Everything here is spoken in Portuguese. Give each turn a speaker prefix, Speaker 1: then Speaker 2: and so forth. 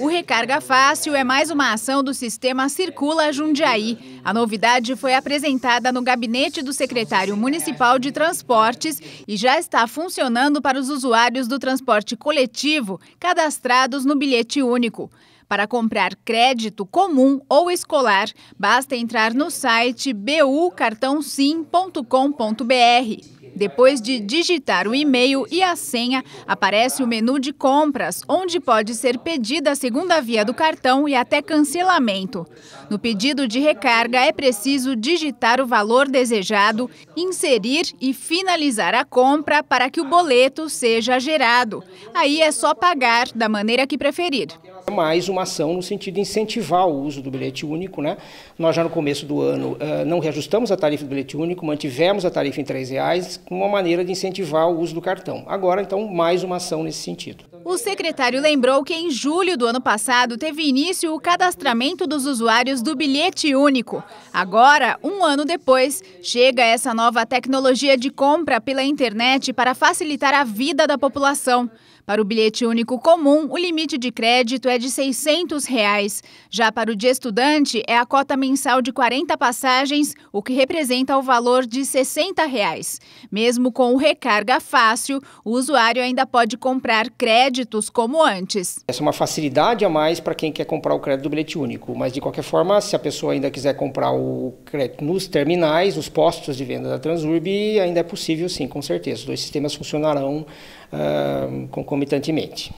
Speaker 1: O Recarga Fácil é mais uma ação do sistema Circula Jundiaí. A novidade foi apresentada no gabinete do secretário municipal de transportes e já está funcionando para os usuários do transporte coletivo cadastrados no bilhete único. Para comprar crédito comum ou escolar, basta entrar no site bucartãosim.com.br. Depois de digitar o e-mail e a senha, aparece o menu de compras, onde pode ser pedida a segunda via do cartão e até cancelamento. No pedido de recarga, é preciso digitar o valor desejado, inserir e finalizar a compra para que o boleto seja gerado. Aí é só pagar da maneira que preferir
Speaker 2: mais uma ação no sentido de incentivar o uso do bilhete único. Né? Nós já no começo do ano eh, não reajustamos a tarifa do bilhete único, mantivemos a tarifa em R$ reais, como uma maneira de incentivar o uso do cartão. Agora, então, mais uma ação nesse sentido.
Speaker 1: O secretário lembrou que em julho do ano passado teve início o cadastramento dos usuários do bilhete único. Agora, um ano depois, chega essa nova tecnologia de compra pela internet para facilitar a vida da população. Para o bilhete único comum, o limite de crédito é de R$ 600. Reais. Já para o de estudante, é a cota mensal de 40 passagens, o que representa o valor de R$ 60. Reais. Mesmo com o recarga fácil, o usuário ainda pode comprar crédito créditos como antes.
Speaker 2: Essa é uma facilidade a mais para quem quer comprar o crédito do bilhete único, mas de qualquer forma, se a pessoa ainda quiser comprar o crédito nos terminais, os postos de venda da Transurb, ainda é possível sim, com certeza. Os dois sistemas funcionarão uh, concomitantemente.